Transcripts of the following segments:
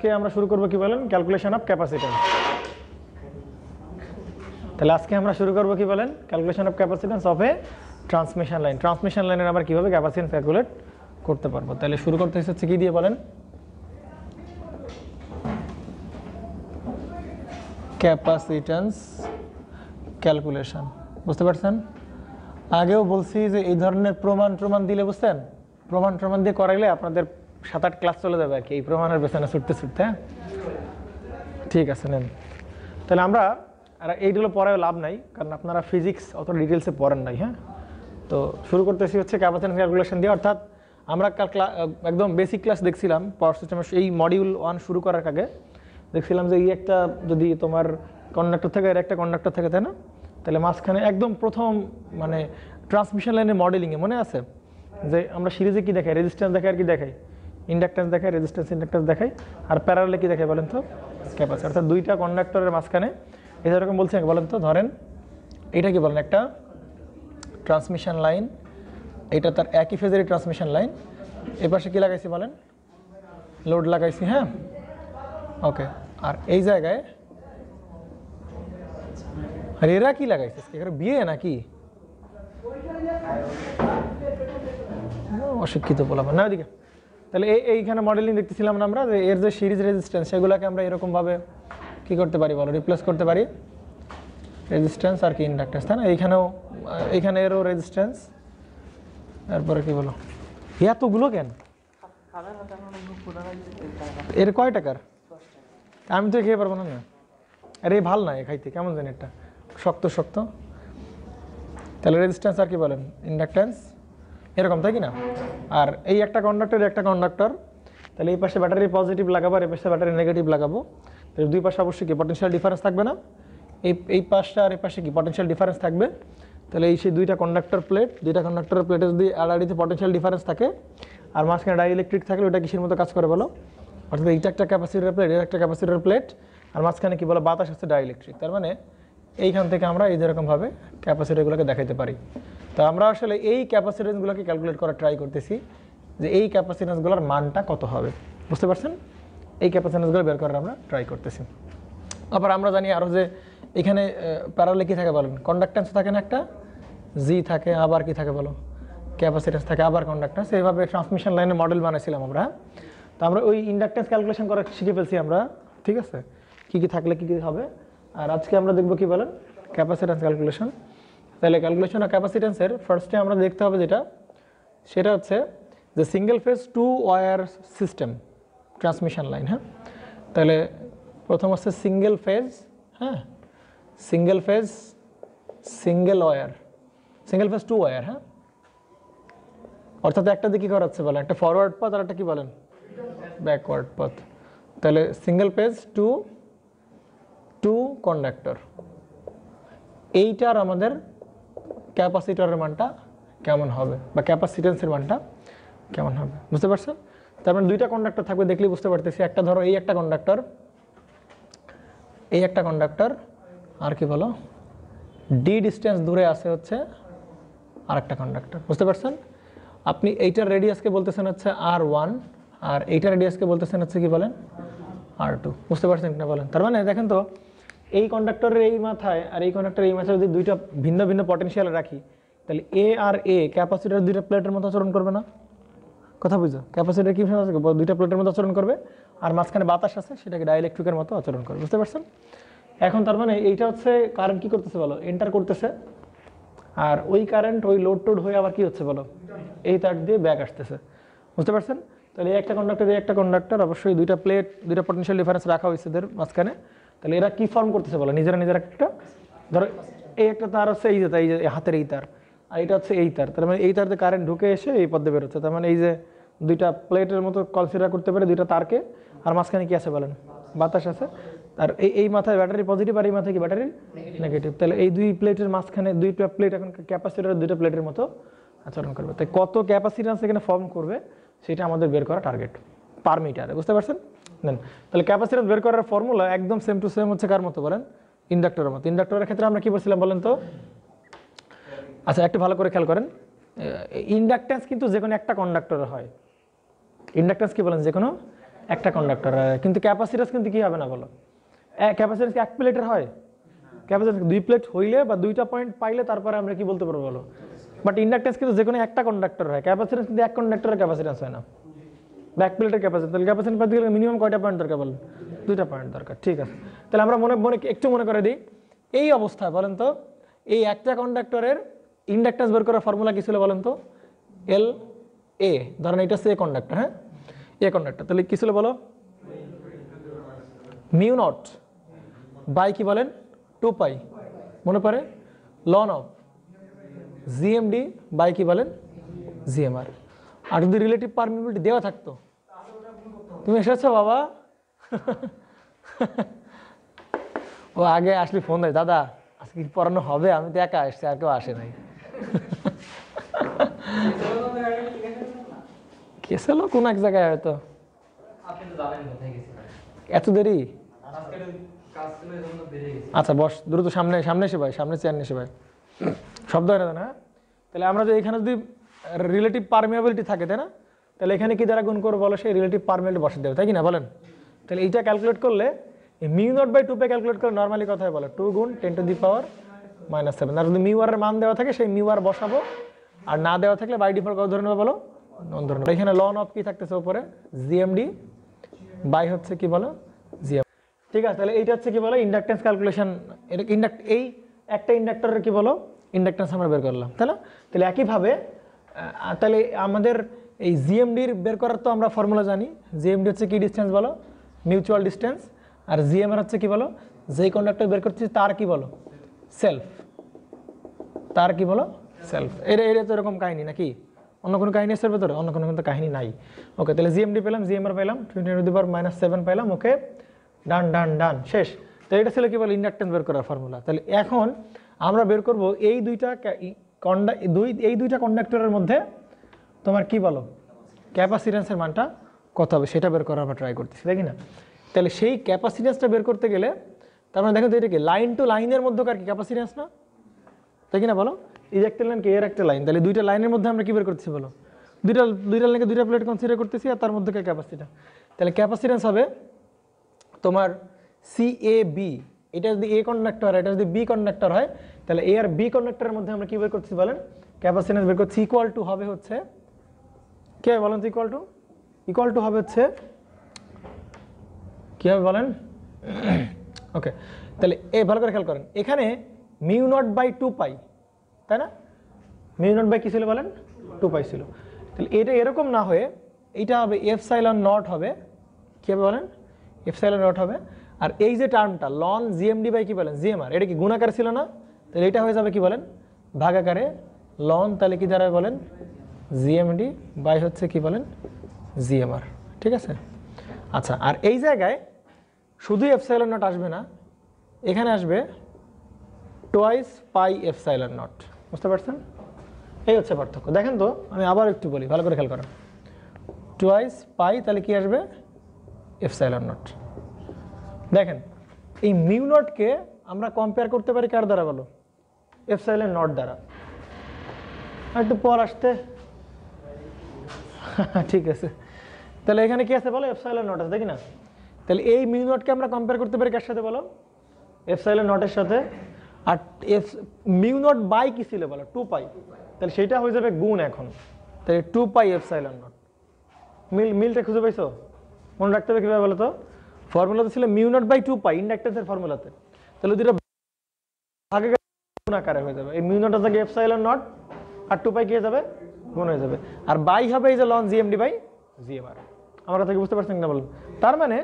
আজকে আমরা শুরু করব কি বলেন ক্যালকুলেশন অফ ক্যাপাসিট্যান্স তাহলে আজকে আমরা শুরু করব কি বলেন calculation of capacitance of a transmission line transmission লাইনের আমরা কীভাবে ক্যাপাসিট্যান্স ক্যালকুলেট করতে পারবো তাহলে শুরু করতে হচ্ছে কী দিয়ে বলেন ক্যাপাসিট্যান্স ক্যালকুলেশন বুঝতে পারছেন আগেও বলছি যে এই ধরনের প্রমাণ প্রমাণ দিলে বুঝছেন প্রমাণ প্রমাণ দিয়ে করাইলে আপনাদের সাত আট ক্লাস চলে যাবে আর কি এই প্রমাণের পেছনে ছুটতে ছুটতে হ্যাঁ? ঠিক আছে নেন তাহলে আমরা আর এইগুলো পড়ায় লাভ নাই কারণ আপনারা ফিজিক্স অত ডিটেলসে পড়েন নাই হ্যাঁ তো শুরু করতেছি হচ্ছে ক্যাপাসিটি ক্যালকুলেশন দিয়ে অর্থাৎ আমরা একদম বেসিক ক্লাস দেখছিলাম পাওয়ার সিস্টেমের এই মডিউল ওয়ান শুরু করার আগে দেখছিলাম যে এই একটা যদি তোমার কন্ডাক্টর থাকে আর একটা কন্ডাক্টর থাকে তাই না তাহলে মাঝখানে একদম প্রথম মানে ট্রান্সমিশন লাইনের মডেলিংয়ে মনে আছে যে আমরা সিরিজে কি দেখাই রেজিস্ট্যান্স দেখাই আর কি দেখাই ইন্ডাক্টেন্স দেখায় রেজিস্ট্যান্স ইন্ডাক্টেন্স দেখায় আর প্যারালে কী দেখায় বলেন তো ক্যাপাসিটি অর্থাৎ দুইটা কন্ডাক্টরের মাঝখানে এটা এরকম বলছে বলেন তো ধরেন এটা কি বলেন একটা ট্রান্সমিশন লাইন এটা তার একই ফেজেরই ট্রান্সমিশন লাইন এপাশে কী লাগাইছি বলেন লোড লাগাইছি হ্যাঁ ওকে আর এই জায়গায় রেরা কী লাগাইছিস এখানে বিয়ে নাকি অশিক্ষিত বলাবো না ওদিকে তাহলে এইখানে মডেলিং দেখতেছিলাম আমরা যে এর যে সিরিজ রেজিস্ট্যান্স সেগুলোকে আমরা এরকমভাবে কি করতে পারি বলো রিপ্লেস করতে পারি রেজিস্ট্যান্স আর কি ইন্ডাক্টেন্স তাই না এইখানেও এইখানে এরও রেজিস্ট্যান্স তারপরে কি বলো এতগুলো কেন এর কয় টাকার আমি তো খেয়ে পারবো না আরে ভাল না খাইতে কেমন জানি এটা শক্ত শক্ত তাহলে রেজিস্ট্যান্স আর কি বলেন ইন্ডাক্ট্যান্স এরকম তাই কি না আর এই একটা কন্ডাক্টর একটা কন্ডাক্টর তাহলে এই পাশে ব্যাটারি পজিটিভ লাগাবো আর এই পাশে ব্যাটারি নেগেটিভ লাগাবো তাহলে দুই পাশে অবশ্যই কি পটেনশিয়াল ডিফারেন্স থাকবে না এই এই পাশটা আর এই পাশে কি পটেনশিয়াল ডিফারেন্স থাকবে তাহলে এই সেই দুইটা কন্ডাক্টর প্লেট দুইটা কন্ডাক্টর প্লেটে যদি আড়াআড়িতে পটেনশিয়াল ডিফারেন্স থাকে আর মাঝখানে ডাই ইলেকট্রিক থাকলে ওটা কিসের মতো কাজ করে বলো অর্থাৎ এইটা একটা ক্যাপাসিটার প্লেট এটা একটা ক্যাপাসিটার প্লেট আর মাঝখানে কি বলো বাতাস আসছে ডাই ইলেকট্রিক তার মানে এইখান থেকে আমরা এই যেরকমভাবে ক্যাপাসিটিগুলোকে দেখাতে পারি তো আমরা আসলে এই ক্যাপাসিটেন্সগুলোকে ক্যালকুলেট করার ট্রাই করতেছি যে এই ক্যাপাসিটেন্সগুলোর মানটা কত হবে বুঝতে পারছেন এই ক্যাপাসিটেন্সগুলো বের করার আমরা ট্রাই করতেছি আবার আমরা জানি আরও যে এখানে প্যারালে কী থাকে বলেন কন্ডাক্টেন্স থাকে না একটা জি থাকে আবার কি থাকে বলো ক্যাপাসিটেন্স থাকে আবার কন্ডাক্টেন্স এইভাবে ট্রান্সমিশন লাইনের মডেল বানাইছিলাম আমরা তো আমরা ওই ইন্ডাক্টেন্স ক্যালকুলেশন করা শিখে ফেলছি আমরা ঠিক আছে কী কী থাকলে কী কী হবে আর আজকে আমরা দেখব কি বলেন ক্যাপাসিট্যান্স ক্যালকুলেশন তাহলে ক্যালকুলেশন আর ক্যাপাসিট্যান্সের ফার্স্ট এ আমরা দেখতে হবে যেটা সেটা হচ্ছে the single phase two wire system transmission line হ্যাঁ তাহলে প্রথম হচ্ছে সিঙ্গেল ফেজ হ্যাঁ single phase single wire single phase two wire হ্যাঁ অর্থাৎ একটা দিক কি করা হচ্ছে বলা একটা ফরওয়ার্ড পথ আর একটা কি বলেন ব্যাকওয়ার্ড পথ তাহলে single phase two two conductor এইটার আমাদের ক্যাপাসিটরের মানটা কেমন হবে বা ক্যাপাসিটেন্সের মানটা কেমন হবে বুঝতে পারছেন মানে দুইটা কন্ডাক্টর থাকবে দেখলেই বুঝতে পারতেছি একটা ধরো এই একটা কন্ডাক্টর এই একটা কন্ডাক্টর আর কি বলো ডি ডিস্টেন্স দূরে আছে হচ্ছে আর একটা কন্ডাক্টর বুঝতে পারছেন আপনি এইটার রেডিয়াসকে বলতেছেন হচ্ছে আর ওয়ান আর এইটার রেডিয়াসকে বলতেছেন হচ্ছে কি বলেন আর টু বুঝতে পারছেন কিনা বলেন তার মানে দেখেন তো এই কন্ডাক্টরের এই মাথায় আর এই কন্ডাক্টর এই মাথায় যদি দুইটা ভিন্ন ভিন্ন পটেনশিয়াল রাখি তাহলে এ আর এ ক্যাপাসিটার দুইটা প্লেটের মতো আচরণ করবে না কথা বুঝো ক্যাপাসিটার কী আছে দুইটা প্লেটের মতো আচরণ করবে আর মাঝখানে বাতাস আছে সেটাকে ডাইলেকট্রিকের মতো আচরণ করবে বুঝতে পারছেন এখন তার মানে এইটা হচ্ছে কারেন্ট কী করতেছে বলো এন্টার করতেছে আর ওই কারেন্ট ওই লোড টোড হয়ে আবার কি হচ্ছে বলো এই তার দিয়ে ব্যাক আসতেছে বুঝতে পারছেন তাহলে একটা কন্ডাক্টর একটা কন্ডাক্টর অবশ্যই দুইটা প্লেট দুইটা পটেনশিয়াল ডিফারেন্স রাখা হয়েছে এদের মাঝখানে তাহলে এরা কি ফর্ম করতেছে বলো নিজেরা নিজের একটা ধরো এই একটা তার হচ্ছে এই যে তাই যে হাতের এই তার আর এটা হচ্ছে এই তার তার মানে এই তারতে কারেন্ট ঢুকে এসে এই পদ্মে বেরোচ্ছে তার মানে এই যে দুইটা প্লেটের মতো কনসিডার করতে পারে দুইটা তারকে আর মাঝখানে কি আছে বলেন বাতাস আছে আর এই এই মাথায় ব্যাটারি পজিটিভ আর এই মাথায় কি ব্যাটারি নেগেটিভ তাহলে এই দুই প্লেটের মাঝখানে দুইটা প্লেট এখন ক্যাপাসিটার দুইটা প্লেটের মতো আচরণ করবে তাই কত ক্যাপাসিটান্স এখানে ফর্ম করবে সেটা আমাদের বের করা টার্গেট পার মিটারে বুঝতে পারছেন নেন তাহলে ক্যাপাসিটার বের করার ফর্মুলা একদম সেম টু সেম হচ্ছে কার মতো বলেন ইন্ডাক্টরের মতো ইন্ডাক্টরের ক্ষেত্রে আমরা কী বলছিলাম বলেন তো আচ্ছা একটু ভালো করে খেয়াল করেন ইন্ডাক্টেন্স কিন্তু যে কোনো একটা কন্ডাক্টরে হয় ইন্ডাক্টেন্স কি বলেন যে কোনো একটা কন্ডাক্টর কিন্তু ক্যাপাসিটাস কিন্তু কি হবে না বলো ক্যাপাসিটাস এক প্লেটের হয় ক্যাপাসিটাস দুই প্লেট হইলে বা দুইটা পয়েন্ট পাইলে তারপরে আমরা কি বলতে পারবো বলো বাট ইন্ডাক্টেন্স কিন্তু যে কোনো একটা কন্ডাক্টর হয় ক্যাপাসিটাস কিন্তু এক কন্ডাক্টরের ক্যাপাসিটাস হয় না ব্যাক প্লেটের ক্যাপাসিটি তাহলে ক্যাপাসিটি পেতে গেলে মিনিমাম কয়টা পয়েন্ট দরকার বলেন দুইটা পয়েন্ট দরকার ঠিক আছে তাহলে আমরা মনে মনে একটু মনে করে দিই এই অবস্থায় বলেন তো এই একটা কন্ডাক্টরের ইন্ডাক্টান্স বের করার ফর্মুলা কী ছিল বলেন তো এল এ ধরেন এটা সে কন্ডাক্টর হ্যাঁ এ কন্ডাক্টর তাহলে কী ছিল বলো মিউ নট বাই কি বলেন টু পাই মনে পড়ে লন অফ জিএমডি বাই কি বলেন জিএমআর আর যদি রিলেটিভ পারমিবিলিটি দেওয়া থাকতো তুমি এসেছ বাবা ও আগে আসলে ফোন দেয় দাদা আজকে পড়ানো হবে আমি তো একা আসছি আর কেউ আসে নাই গেছিল কোন এক জায়গায় হয়তো এত দেরি আচ্ছা বস দ্রুত সামনে সামনে এসে ভাই সামনে চেয়ার এসে ভাই শব্দ হয় না তাহলে আমরা যদি এখানে যদি রিলেটিভ পারমিয়াবিলিটি থাকে তাই না তাহলে এখানে কি দ্বারা গুণ করবো বলো সেই রিলেটিভ পারমেন্ট বসে দেবে তাই কি না বলেন তাহলে এইটা ক্যালকুলেট করলে মিউ নট বাই টু পে ক্যালকুলেট করে নর্মালি কথায় বলো টু গুণ ten to the power minus seven আর যদি মিউ আর মান দেওয়া থাকে সেই মিউ আর বসাবো আর না দেওয়া থাকলে বাই ডিফার কত ধরে নেবে বলো ধরে নেবো এখানে লন অফ কি থাকতেছে ওপরে জিএমডি বাই হচ্ছে কি বলো জিএম ঠিক আছে তাহলে এইটা হচ্ছে কি বলো ইন্ডাকটেন্স ক্যালকুলেশন এটা ইন্ডাক্ট এই একটা ইন্ডাক্টরের কি বলো ইন্ডাকটেন্স আমরা বের করলাম তাই না তাহলে একইভাবে তাহলে আমাদের এই জিএমডির বের করার তো আমরা ফর্মুলা জানি জিএমডি হচ্ছে কি ডিস্টেন্স বলো মিউচুয়াল ডিস্টেন্স আর জিএম হচ্ছে কি বলো যেই কন্ডাক্টর বের করছি তার কি বলো সেলফ তার কি বলো সেলফ এর এর তো এরকম কাহিনী নাকি অন্য কোনো কাহিনী আছে ভেতরে অন্য কোনো কিন্তু কাহিনী নাই ওকে তাহলে জিএমডি পেলাম জিএমআর পাইলাম twenty two power minus seven পেলাম ওকে ডান ডান ডান শেষ তো এটা ছিল কি বলে ইন্ডাক্টেন্স বের করার ফর্মুলা তাহলে এখন আমরা বের করব এই দুইটা কন্ডা দুই এই দুইটা কন্ডাক্টরের মধ্যে তোমার কি বলো ক্যাপাসিটেন্সের মানটা কত হবে সেটা বের করার আমরা ট্রাই করতেছি তাই না তাহলে সেই ক্যাপাসিটেন্সটা বের করতে গেলে তার মানে দেখেন তো এটা কি লাইন টু লাইনের মধ্যে আর কি ক্যাপাসিটেন্স না তাই না বলো এই একটা লাইন কি এর একটা লাইন তাহলে দুইটা লাইনের মধ্যে আমরা কী বের করতেছি বলো দুইটা দুইটা লাইনকে দুইটা প্লেট কনসিডার করতেছি আর তার মধ্যে ক্যাপাসিটা তাহলে ক্যাপাসিটেন্স হবে তোমার সি এ বি এটা যদি এ কন্ডাক্টর হয় এটা যদি বি কন্ডাক্টর হয় তাহলে এ আর বি কন্ডাক্টরের মধ্যে আমরা কী বের করতেছি বলেন ক্যাপাসিটেন্স বের করছি ইকুয়াল টু হবে হচ্ছে কী হবে বলেন তো ইকুয়াল টু ইকুয়াল টু হবে হচ্ছে কী হবে বলেন ওকে তাহলে এ ভালো করে খেয়াল করেন এখানে mu naught by two pi তাই না মিউ নট বাই কী ছিল বলেন টু পাই ছিল তাহলে এটা এরকম না হয়ে এইটা হবে এফ সাইলন নট হবে কী হবে বলেন এফ সাইলন নট হবে আর এই যে টার্মটা লন জিএমডি বাই কী বলেন জিএমআর এটা কি গুণাকার ছিল না তাহলে এটা হয়ে যাবে কি বলেন ভাগাকারে লন তাহলে কি যারা বলেন জিএমডি বাই হচ্ছে কি বলেন জিএমআর ঠিক আছে আচ্ছা আর এই জায়গায় শুধু এফসাইলন নট আসবে না এখানে আসবে টোয়াইস পাই এফসাইলন নট বুঝতে পারছেন এই হচ্ছে পার্থক্য দেখেন তো আমি আবার একটু বলি ভালো করে খেয়াল করেন টোয়াইস পাই তাহলে কি আসবে এফসাইলন নট দেখেন এই মিউ নটকে আমরা কম্পেয়ার করতে পারি কার দ্বারা বলো এফসাইলের নট দ্বারা একটু পর আসতে ঠিক আছে তাহলে এখানে কি আছে বলো এফসাইলের নট আছে দেখি না তাহলে এই মিউ নটকে আমরা কম্পেয়ার করতে পারি কার সাথে বলো এফসাইলের নটের সাথে আর এফ মিউ নট বাই কি ছিল বলো টু পাই তাহলে সেটা হয়ে যাবে গুণ এখন তাহলে টু পাই এফসাইলের নট মিল মিলটা খুঁজে পাইছো মনে রাখতে হবে কীভাবে বলো তো ফর্মুলাতে ছিল mu naught by two pi ইন্ডাক্টেন্সের ফর্মুলাতে তাহলে দুটো ভাগে গুণ আকারে হয়ে যাবে এই মিউ নটটা থাকে এফসাইলের নট আর টু পাই কি হয়ে যাবে মনে হয়ে যাবে আর বাই হবে এই যে লন জিএমডি বাই জিএমআর আমার কথা কি বুঝতে পারছেন না বলুন তার মানে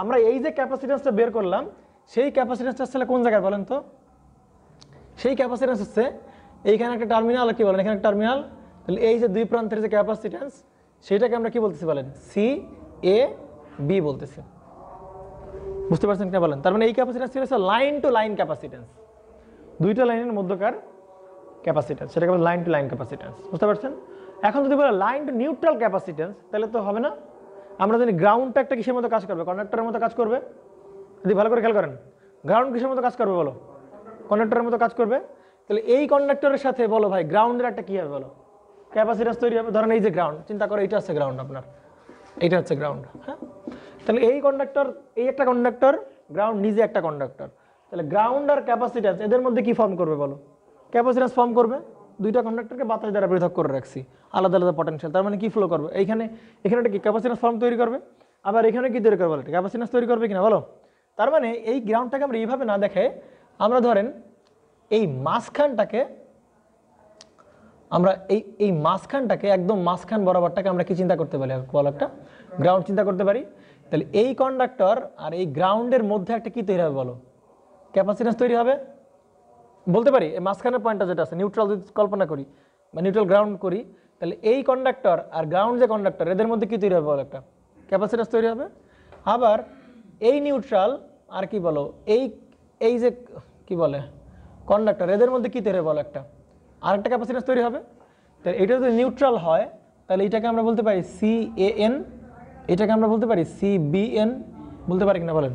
আমরা এই যে ক্যাপাসিটেন্সটা বের করলাম সেই ক্যাপাসিটেন্সটা আসলে কোন জায়গায় বলেন তো সেই ক্যাপাসিটেন্স হচ্ছে এইখানে একটা টার্মিনাল কি বলেন এখানে একটা টার্মিনাল তাহলে এই যে দুই প্রান্তের যে ক্যাপাসিটেন্স সেটাকে আমরা কি বলতেছি বলেন সি এ বি বলতেছি বুঝতে পারছেন কিনা বলেন তার মানে এই ক্যাপাসিটেন্স ছিল লাইন টু লাইন ক্যাপাসিটেন্স দুইটা লাইনের মধ্যকার ক্যাপাসিট্যান্স সেটাকে বলে লাইন টু লাইন ক্যাপাসিট্যান্স বুঝতে পারছেন এখন যদি বলে লাইন টু নিউট্রাল ক্যাপাসিট্যান্স তাহলে তো হবে না আমরা জানি গ্রাউন্ডটা একটা কিসের মতো কাজ করবে কন্ডাক্টরের মতো কাজ করবে যদি ভালো করে খেয়াল করেন গ্রাউন্ড কিসের মতো কাজ করবে বলো কন্ডাক্টরের মতো কাজ করবে তাহলে এই কন্ডাক্টরের সাথে বলো ভাই গ্রাউন্ডের একটা কী হবে বলো ক্যাপাসিটাস তৈরি হবে ধরেন এই যে গ্রাউন্ড চিন্তা করো এইটা হচ্ছে গ্রাউন্ড আপনার এইটা হচ্ছে গ্রাউন্ড হ্যাঁ তাহলে এই কন্ডাক্টর এই একটা কন্ডাক্টর গ্রাউন্ড নিজে একটা কন্ডাক্টর তাহলে গ্রাউন্ড আর ক্যাপাসিটাস এদের মধ্যে কী ফর্ম করবে বলো ক্যাপাসিটাস ফর্ম করবে দুইটা কন্ডাক্টরকে বাতাস দ্বারা পৃথক করে রাখছি আলাদা আলাদা পটেনশিয়াল তার মানে কি ফ্লো করবে এইখানে এখানে কি ক্যাপাসিটান্স ফর্ম তৈরি করবে আবার এখানে কি তৈরি করবে ক্যাপাসিটান্স তৈরি করবে কিনা বলো তার মানে এই গ্রাউন্ডটাকে আমরা এইভাবে না দেখে আমরা ধরেন এই মাঝখানটাকে আমরা এই এই মাঝখানটাকে একদম মাঝখান বরাবরটাকে আমরা কি চিন্তা করতে পারি বলো একটা গ্রাউন্ড চিন্তা করতে পারি তাহলে এই কন্ডাক্টর আর এই গ্রাউন্ডের মধ্যে একটা কি তৈরি হবে বলো ক্যাপাসিটান্স তৈরি হবে বলতে পারি মাঝখানের পয়েন্টটা যেটা আছে নিউট্রাল যদি কল্পনা করি বা নিউট্রাল গ্রাউন্ড করি তাহলে এই কন্ডাক্টর আর গ্রাউন্ড যে কন্ডাক্টর এদের মধ্যে কী তৈরি হবে বলো একটা ক্যাপাসিটাস তৈরি হবে আবার এই নিউট্রাল আর কি বলো এই এই যে কি বলে কন্ডাক্টর এদের মধ্যে কী তৈরি হবে বলো একটা একটা ক্যাপাসিটাস তৈরি হবে তাহলে এটা যদি নিউট্রাল হয় তাহলে এটাকে আমরা বলতে পারি সি এ এন এটাকে আমরা বলতে পারি সি বি এন বলতে পারি কিনা বলেন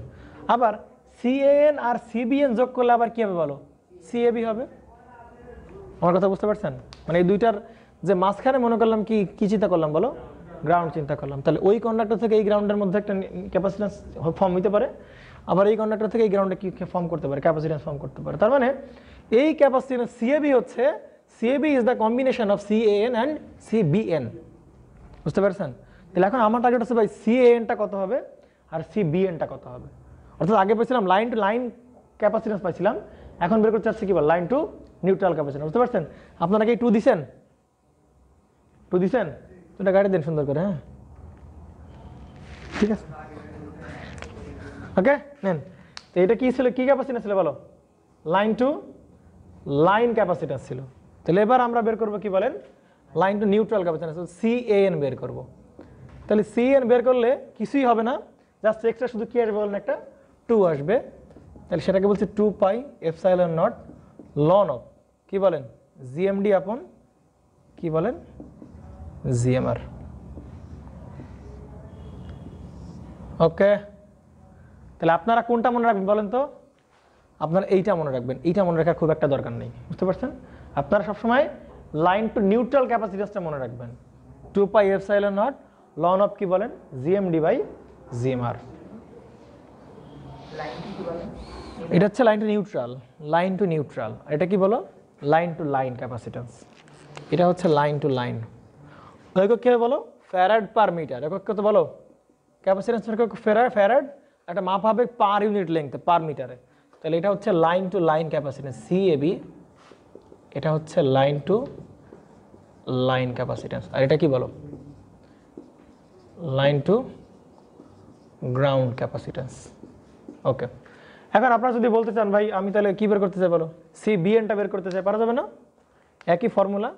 আবার সি এ এন আর সি বি এন যোগ করলে আবার কী হবে বলো সিএবি হবে আমার কথা বুঝতে পারছেন মানে এই দুইটার যে মাঝখানে মনে করলাম কি কী চিন্তা করলাম বলো গ্রাউন্ড চিন্তা করলাম তাহলে ওই কন্ডাক্টর থেকে এই গ্রাউন্ডের মধ্যে একটা ক্যাপাসিটেন্স ফর্ম হইতে পারে আবার এই কন্ডাক্টর থেকে এই গ্রাউন্ডে কি ফর্ম করতে পারে ক্যাপাসিটেন্স ফর্ম করতে পারে তার মানে এই ক্যাপাসিটেন্স সিএবি হচ্ছে CAB is the combination of CAN and CBN বুঝতে পারছেন তাহলে এখন আমার টার্গেট হচ্ছে ভাই সিএএনটা কত হবে আর সিবিএনটা কত হবে অর্থাৎ আগে পেয়েছিলাম লাইন টু লাইন ক্যাপাসিটেন্স পাইছিলাম এখন বের করতে চাচ্ছি কি বল লাইন টু নিউট্রাল ক্যাপাসিটার বুঝতে পারছেন আপনারা কি টু দিছেন টু দিছেন এটা গাড়ি দিন সুন্দর করে হ্যাঁ ঠিক আছে ওকে নেন তো এটা কি ছিল কি ক্যাপাসিটার ছিল বলো লাইন টু লাইন ক্যাপাসিটার ছিল তাহলে এবার আমরা বের করব কি বলেন line to neutral capacitor C N বের করব। তাহলে সি এন বের করলে কিছুই হবে না জাস্ট এক্সট্রা শুধু কি আসবে বলেন একটা টু আসবে তাহলে সেটাকে বলছি two pi epsilon naught ln of কী বলেন জিএমডি আপন কি বলেন জিএমআর ওকে তাহলে আপনারা কোনটা মনে রাখবেন বলেন তো আপনারা এইটা মনে রাখবেন এইটা মনে রাখার খুব একটা দরকার নেই বুঝতে পারছেন আপনারা সবসময় লাইন টু নিউট্রাল ক্যাপাসিটাসটা মনে রাখবেন two pi epsilon naught ln of কি বলেন জিএমডি বাই জিএমআর লাইন কি বলেন এটা হচ্ছে line to neutral line to neutral এটা কি বলো লাইন টু লাইন ক্যাপাসিটেন্স এটা হচ্ছে লাইন টু লাইন একক কী হবে বলো ফ্যারাড পার মিটার একক কত বলো ক্যাপাসিটেন্স ফেরার ফ্যারাড একটা মাপ হবে পার ইউনিট লেংথ পার মিটারে তাহলে এটা হচ্ছে লাইন টু লাইন এ সিএবি এটা হচ্ছে লাইন টু লাইন ক্যাপাসিটেন্স আর এটা কি বলো line to ground capacitance okay এখন আপনারা যদি বলতে চান ভাই আমি তাহলে কী বের করতে চাই বলো সি বিএনটা বের করতে চাই পারা যাবে না একই formula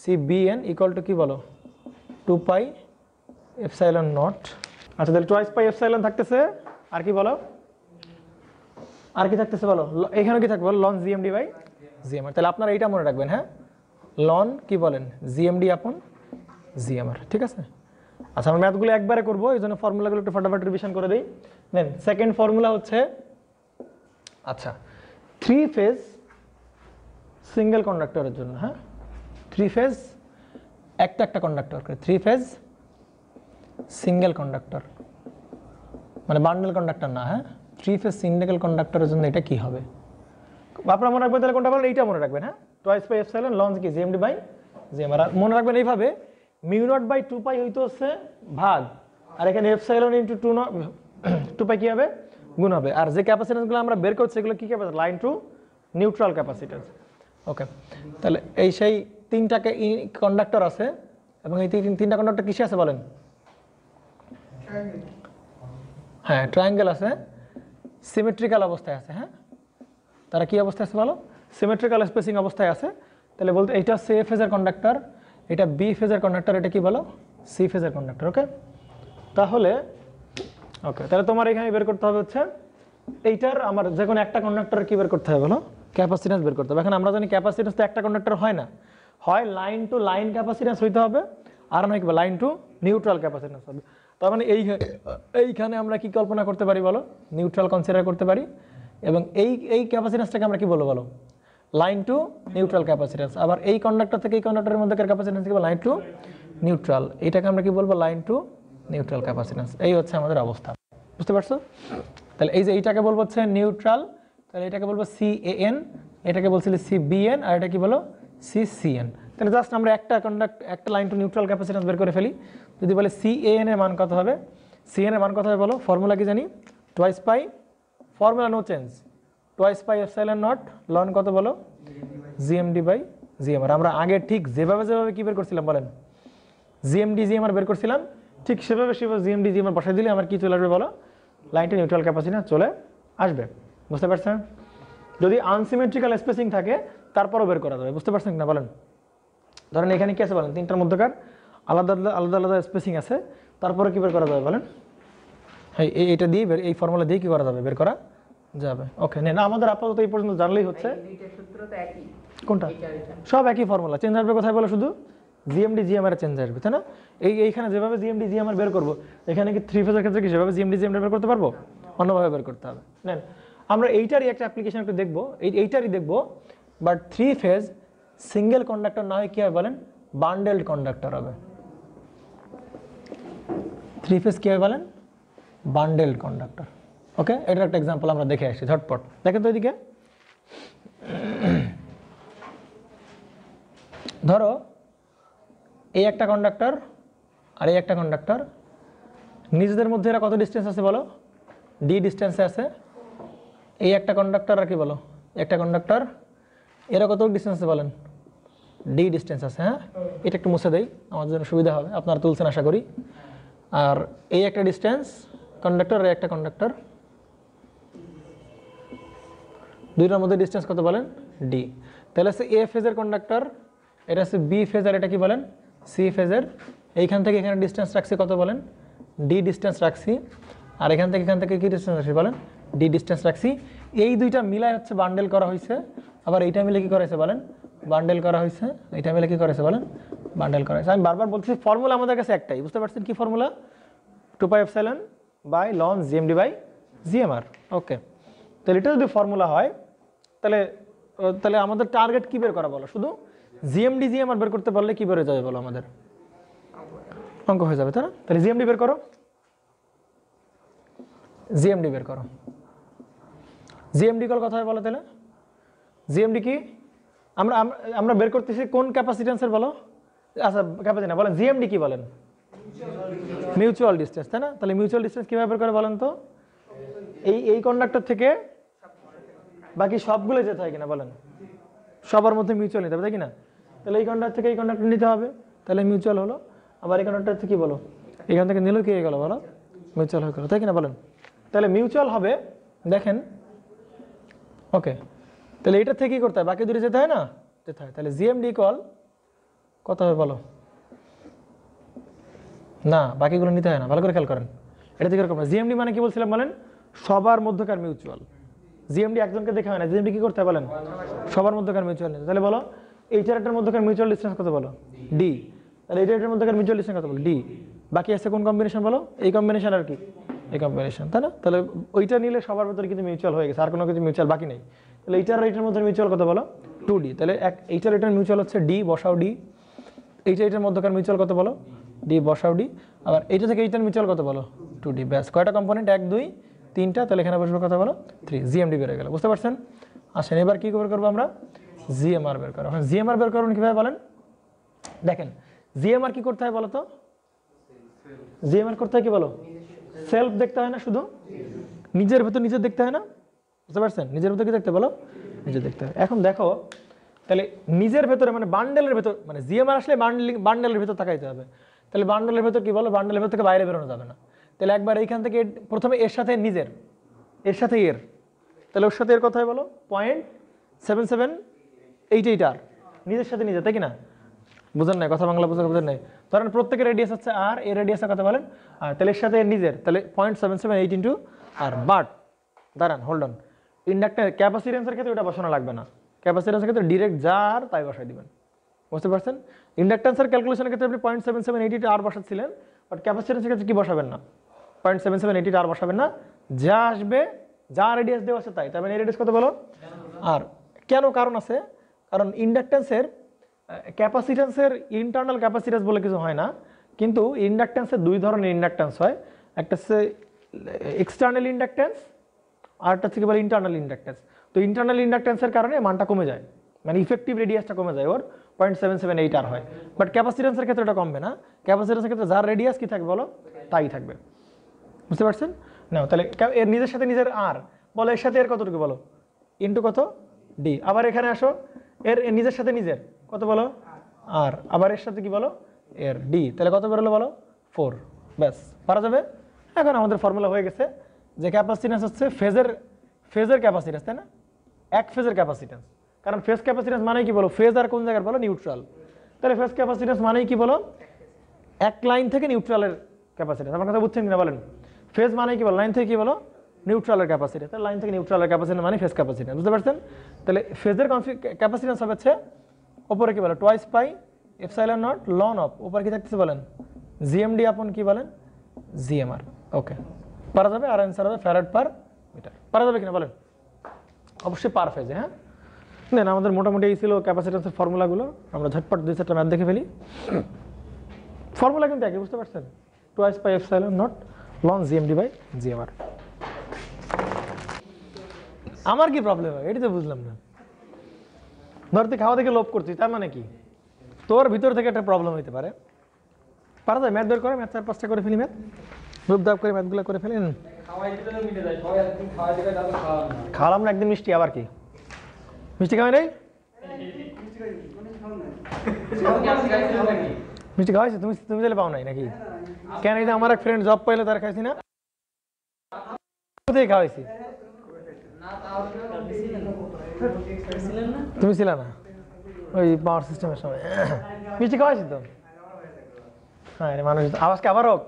C B N equal to কী বলো টু পাই এফসাইলন নট আচ্ছা তাহলে টুয়াইস পাই এফসাইলন থাকতেছে আর কি বলো আর কি থাকতেছে বলো এখানে কি থাকবে লন জিএমডি বাই জিএমআর তাহলে আপনারা এইটা মনে রাখবেন হ্যাঁ লন কি বলেন জিএমডি আপন জিএমআর ঠিক আছে আচ্ছা আমরা ম্যাথগুলো একবারে করবো এই জন্য ফর্মুলাগুলো একটু ফটাফট রিভিশন করে দিই দেন সেকেন্ড ফর্মুলা হচ্ছে আচ্ছা থ্রি ফেজ সিঙ্গেল কন্ডাক্টরের জন্য হ্যাঁ থ্রি ফেজ একটা একটা কন্ডাক্টর করে থ্রি ফেজ সিঙ্গেল কন্ডাক্টর মানে বান্ডেল কন্ডাক্টর না হ্যাঁ থ্রি ফেজ সিঙ্গেল কন্ডাক্টরের জন্য এটা কী হবে আপনারা মনে রাখবেন তাহলে কোনটা বলেন এইটা মনে রাখবেন হ্যাঁ টয়েস বাই এফসাইলেন লঞ্চ কি জিএমডি বাই জিএম আর মনে রাখবেন এইভাবে mu naught by two pi হইতে হচ্ছে ভাগ আর এখানে epsilon into two naught two pi কী হবে গুণ হবে আর যে ক্যাপাসিটেন্সগুলো আমরা বের করছি সেগুলো কী capacity line to neutral capacitance okay তাহলে এই সেই তিনটাকে কন্ডাক্টর আছে এবং এই তিনটা কন্ডাক্টর কিসে আছে বলেন হ্যাঁ ট্রায়াঙ্গেল আছে সিমেট্রিক্যাল অবস্থায় আছে হ্যাঁ তারা কি অবস্থায় আছে বলো সিমেট্রিক্যাল স্পেসিং অবস্থায় আছে তাহলে বলতে এটা সে ফেজের কন্ডাক্টর এটা বি ফেজের কন্ডাক্টর এটা কি বলো সি ফেজের কন্ডাক্টর ওকে তাহলে ওকে তাহলে তোমার এখানে বের করতে হবে হচ্ছে এইটার আমার যে কোনো একটা কন্ডাক্টর কি বের করতে হবে বলো ক্যাপাসিটেন্স বের করতে হবে এখন আমরা জানি ক্যাপাসিটেন্স তো একটা কন্ডাক্টর হয় না হয় লাইন টু লাইন ক্যাপাসিটেন্স হইতে হবে আর নয় কি লাইন টু নিউট্রাল ক্যাপাসিটেন্স হবে তার মানে এই হ্যাঁ, এইখানে আমরা কি কল্পনা করতে পারি বলো নিউট্রাল কনসিডার করতে পারি এবং এই এই ক্যাপাসিটেন্সটাকে আমরা কি বলবো বলো লাইন টু নিউট্রাল ক্যাপাসিটেন্স আবার এই কন্ডাক্টর থেকে এই কন্ডাক্টরের মধ্যে ক্যাপাসিটেন্স কি লাইন টু নিউট্রাল এটাকে আমরা কি বলবো লাইন টু নিউট্রাল ক্যাপাসিটেন্স এই হচ্ছে আমাদের অবস্থা বুঝতে পারছো তাহলে এই যে এইটাকে বলবো হচ্ছে নিউট্রাল তাহলে এটাকে বলবো সি এন এটাকে বলছিল সি বিএন আর এটা কি বলো সি সিএন তাহলে জাস্ট আমরা একটা কন্ডাক্ট একটা লাইন টু নিউট্রাল ক্যাপাসিটেন্স বের করে ফেলি যদি বলে সি এন এর মান কত হবে সি এন এর মান কত হবে বলো ফর্মুলা কি জানি twice pi formula no change twice pi epsilon naught ln কত বলো জিএমডি বাই জিএমআর আমরা আগে ঠিক যেভাবে যেভাবে কী বের করছিলাম বলেন জিএমডি জিএমআর বের করছিলাম ঠিক সেভাবে সেভাবে জিএমডি জি আমার বসাই দিলে আমার কি চলে আসবে বলো লাইনটা নিউট্রাল ক্যাপাসিটি চলে আসবে বুঝতে পারছেন যদি আনসিমেট্রিক্যাল স্পেসিং থাকে তারপরও বের করা যাবে বুঝতে পারছেন না বলেন ধরেন এখানে কী আছে বলেন তিনটার মধ্যকার আলাদা আলাদা আলাদা আলাদা স্পেসিং আছে তারপরে কী বের করা যাবে বলেন হ্যাঁ এই এটা দিয়ে বের এই ফর্মুলা দিয়ে কী করা যাবে বের করা যাবে ওকে না আমাদের আপাতত এই পর্যন্ত জানলেই হচ্ছে কোনটা সব একই ফর্মুলা চেঞ্জ আসবে কোথায় বলো শুধু জিএমডি জিএমআর চেঞ্জ আসবে তাই না এই এইখানে যেভাবে জিএমডি জিএমআর বের করবো এখানে কি থ্রি ফেজের ক্ষেত্রে কি সেভাবে জিএমডি জিএমডি বের করতে পারবো অন্যভাবে বের করতে হবে নেন আমরা এইটারই একটা অ্যাপ্লিকেশন একটু দেখবো এই এইটারই দেখবো but three phase single conductor না হয় কী হবে বলেন বান্ডেলড কন্ডাক্টর হবে থ্রি ফেজ কী হবে বলেন বান্ডেলড কন্ডাক্টর ওকে এটার একটা এক্সাম্পল আমরা দেখে আসছি ঝটপট দেখেন তো এদিকে ধরো এই একটা কন্ডাক্টর আর এই একটা কন্ডাক্টর নিজেদের মধ্যে এরা কত ডিস্টেন্স আছে বলো ডি ডিস্টেন্সে আছে এই একটা কন্ডাক্টর আর কি বলো একটা কন্ডাক্টর এরা কত ডিস্টেন্সে বলেন ডি ডিস্টেন্স আছে হ্যাঁ এটা একটু মুছে দেই আমার জন্য সুবিধা হবে আপনারা তুলছেন আশা করি আর এই একটা ডিস্টেন্স কন্ডাক্টর আর একটা কন্ডাক্টর দুইটার মধ্যে ডিস্টেন্স কত বলেন ডি তাহলে আছে এ ফেজের কন্ডাক্টর এটা আছে বি ফেজ আর এটা কি বলেন সি ফেজের এইখান থেকে এখানে ডিস্টেন্স রাখছি কত বলেন ডি ডিস্টেন্স রাখছি আর এখান থেকে এখান থেকে কী ডিস্টেন্স রাখছি বলেন ডি ডিস্টেন্স রাখছি এই দুইটা মিলাই হচ্ছে বান্ডেল করা হয়েছে আবার এইটা মিলে কী করেছে বলেন বান্ডেল করা হয়েছে এইটা মিলে কী করেছে বলেন বান্ডেল করা হয়েছে আমি বারবার বলছি ফর্মুলা আমাদের কাছে একটাই বুঝতে পারছেন কি formula two pi seven by ln GMD by GMR okay তাহলে এটা যদি ফর্মুলা হয় তাহলে তাহলে আমাদের টার্গেট কী বের করা বলো শুধু জিএমডি জিএম আর বের করতে পারলে কি হয়ে যাবে বলো আমাদের অঙ্ক হয়ে যাবে তাই না তাহলে জিএমডি বের করো জিএমডি বের করো জিএমডি কল কথা হয় বলো তাহলে জিএমডি কি আমরা আমরা বের করতেছি কোন ক্যাপাসিটেন্সের বলো আচ্ছা ক্যাপাসিটি না বলেন জিএমডি কি বলেন মিউচুয়াল ডিস্টেন্স তাই না তাহলে মিউচুয়াল ডিস্টেন্স কীভাবে বের করে বলেন তো এই এই কন্ডাক্টর থেকে বাকি সবগুলো যেতে হয় কিনা বলেন সবার মধ্যে মিউচুয়াল নিতে হবে তাই কিনা তাহলে এই কন্ট্রাক্ট থেকে এই কন্ডাক্টর নিতে হবে তাহলে মিউচুয়াল হলো আবার এই কন্ট্রাক্ট থেকে কী বলো এখান থেকে নিলেও কি হয়ে গেলো বলো মিউচুয়াল হয়ে গেলো তাই কিনা বলেন তাহলে মিউচুয়াল হবে দেখেন ওকে তাহলে এটা থেকে কী করতে হয় বাকি দূরে যেতে হয় না যেতে হয় তাহলে জিএমডি কল কত হবে বলো না বাকিগুলো নিতে হয় না ভালো করে খেয়াল করেন এটা থেকে এরকম না জিএমডি মানে কি বলছিলাম বলেন সবার মধ্যকার মিউচুয়াল জিএমডি একজনকে দেখা হয় না জিএমডি কী করতে হয় বলেন সবার মধ্যকার মিউচুয়াল তাহলে বলো এই চারটার মধ্যেকার মিউচুয়াল ডিস্টেন্স কত বলো ডি তাহলে এই চারটার মধ্যেকার মিউচুয়াল ডিস্টেন্স কত বলো ডি বাকি আছে কোন কম্বিনেশন বলো এই কম্বিনেশন আর কি এই কম্বিনেশন তাই না তাহলে ওইটা নিলে সবার ভেতরে কিন্তু মিউচুয়াল হয়ে গেছে আর কোনো কিছু মিউচুয়াল বাকি নেই তাহলে এইটার এইটার মধ্যে মিউচুয়াল কত বলো টু ডি তাহলে এক এইটার এটার মিউচুয়াল হচ্ছে ডি বসাও ডি এইটা এইটার মধ্যকার মিউচুয়াল কত বলো ডি বসাও ডি আবার এইটা থেকে এইটার মিউচুয়াল কত বলো টু ডি ব্যাস কয়টা কম্পোনেন্ট এক দুই তিনটা তাহলে এখানে বসবো কথা বলো থ্রি জিএমডি বেড়ে গেলো বুঝতে পারছেন আসেন এবার কী কভার করবো আমরা জিএমআর বের করো এখন জিএমআর বের করুন কীভাবে বলেন দেখেন জিএমআর কি করতে হয় বলো তো জিএমআর করতে হয় কি বলো সেলফ দেখতে হয় না শুধু নিজের ভেতর নিজের দেখতে হয় না বুঝতে পারছেন নিজের ভেতর কি দেখতে বলো নিজের দেখতে হয় এখন দেখো তাহলে নিজের ভেতরে মানে বান্ডেলের ভেতর মানে জিএমআর আসলে বান্ডেলিং বান্ডেলের ভেতর তাকাইতে হবে তাহলে বান্ডেলের ভেতর কি বলো বান্ডেলের ভেতর থেকে বাইরে বেরোনো যাবে না তাহলে একবার এইখান থেকে প্রথমে এর সাথে নিজের এর সাথে এর তাহলে ওর সাথে এর কথায় বলো পয়েন্ট সেভেন সেভেন এইটা আর নিজের সাথে নিজে তাই কিনা না বুঝেন নাই কথা বাংলা বোঝা বুঝেন নাই ধরেন প্রত্যেকের রেডিয়াস হচ্ছে আর এই রেডিয়াসের কথা বলেন আর তাহলে এর সাথে নিজের তাহলে point seven seven eight into R but দাঁড়ান হোল্ড অন ইন্ডাক্টার ক্যাপাসিটেন্সের ক্ষেত্রে ওটা বসানো লাগবে না ক্যাপাসিটেন্সের ক্ষেত্রে ডিরেক্ট যা আর তাই বসাই দিবেন বুঝতে পারছেন ইন্ডাক্টান্সের ক্যালকুলেশনের ক্ষেত্রে আপনি point seven seven eight R বসাচ্ছিলেন বাট ক্যাপাসিটেন্সের ক্ষেত্রে কী বসাবেন না point seven seven eight R বসাবেন না যা আসবে যা রেডিয়াস দেওয়া আছে তাই তার মানে রেডিয়াস কত বলো আর কেন কারণ আছে কারণ ইন্ডাকট্যান্সের ক্যাপাসিটেন্সের ইন্টারনাল ক্যাপাসিটেন্স বলে কিছু হয় না কিন্তু ইন্ডাকট্যান্সের দুই ধরনের ইন্ডাকট্যান্স হয় একটা হচ্ছে এক্সটার্নাল ইন্ডাকট্যান্স আর একটা হচ্ছে বলে ইন্টারনাল ইন্ডাকট্যান্স তো ইন্টারনাল ইন্ডাকট্যান্সের কারণে মানটা কমে যায় মানে ইফেক্টিভ রেডিয়াসটা কমে যায় ওর point seven seven eight R হয় বাট ক্যাপাসিটেন্সের ক্ষেত্রে এটা কমবে না ক্যাপাসিটেন্সের ক্ষেত্রে যার রেডিয়াস কী থাকবে বলো তাই থাকবে বুঝতে পারছেন না তাহলে এর নিজের সাথে নিজের আর বলো এর সাথে এর কতটুকু বলো ইন্টু কত ডি আবার এখানে আসো এর নিজের সাথে নিজের কত বলো আর আবার এর সাথে কি বলো এর ডি তাহলে কত বেরোলো বলো ফোর ব্যাস পারা যাবে এখন আমাদের ফর্মুলা হয়ে গেছে যে ক্যাপাসিটেন্স হচ্ছে ফেজের ফেজের ক্যাপাসিটেন্স তাই না এক ফেজের ক্যাপাসিটেন্স কারণ ফেজ ক্যাপাসিটেন্স মানে কি বলো ফেজ আর কোন জায়গার বলো নিউট্রাল তাহলে ফেস ক্যাপাসিটেন্স মানে কি বলো এক লাইন থেকে নিউট্রালের ক্যাপাসিটেন্স আমার কথা বুঝছেন কিনা বলেন ফেজ মানে কি বলো লাইন থেকে কি বলো নিউট্রালের ক্যাপাসিটি তাহলে লাইন থেকে নিউট্রালের ক্যাপাসিটি মানে ফেস ক্যাপাসিটি বুঝতে পারছেন তাহলে ফেজের ক্যাপাসিটেন্স হবে হচ্ছে ওপরে কী বলে টোয়াইস পাই আর নট লন অফ ওপরে কী থাকতেছে বলেন জিএমডি আপন কী বলেন জিএমআর ওকে পারা যাবে আর অ্যান্সার হবে ফ্যারাড পার মিটার পারা যাবে কিনা বলেন অবশ্যই পার ফেজে হ্যাঁ দেন আমাদের মোটামুটি এই ছিল ক্যাপাসিটেন্সের ফর্মুলাগুলো আমরা ঝটপট দুই চারটা ম্যাথ দেখে ফেলি ফর্মুলা কিন্তু একই বুঝতে পারছেন two pi epsilon naught ln GMD by GMR আমার কি প্রবলেম হয় এটা তো বুঝলাম না ধর তুই খাওয়া থেকে লোভ করছিস তার মানে কি তোর ভিতর থেকে একটা প্রবলেম হইতে পারে পারা যায় ম্যাথ বের করে ম্যাথ চার পাঁচটা করে ফেলি ম্যাথ রূপ দাপ করে ম্যাথগুলো করে ফেলি খাওয়ালাম না একদিন মিষ্টি আবার কি মিষ্টি খাওয়াই নাই মিষ্টি খাওয়াইছে তুমি তুমি তাহলে পাও নাই নাকি কেন এই আমার এক ফ্রেন্ড জব পাইলে তার খাইছি না খাওয়াইছি তুমি ছিল না ওই পাওয়ার সিস্টেমের সময় মিষ্টি খাওয়া তো হ্যাঁ মানুষ আওয়াজকে আবার হোক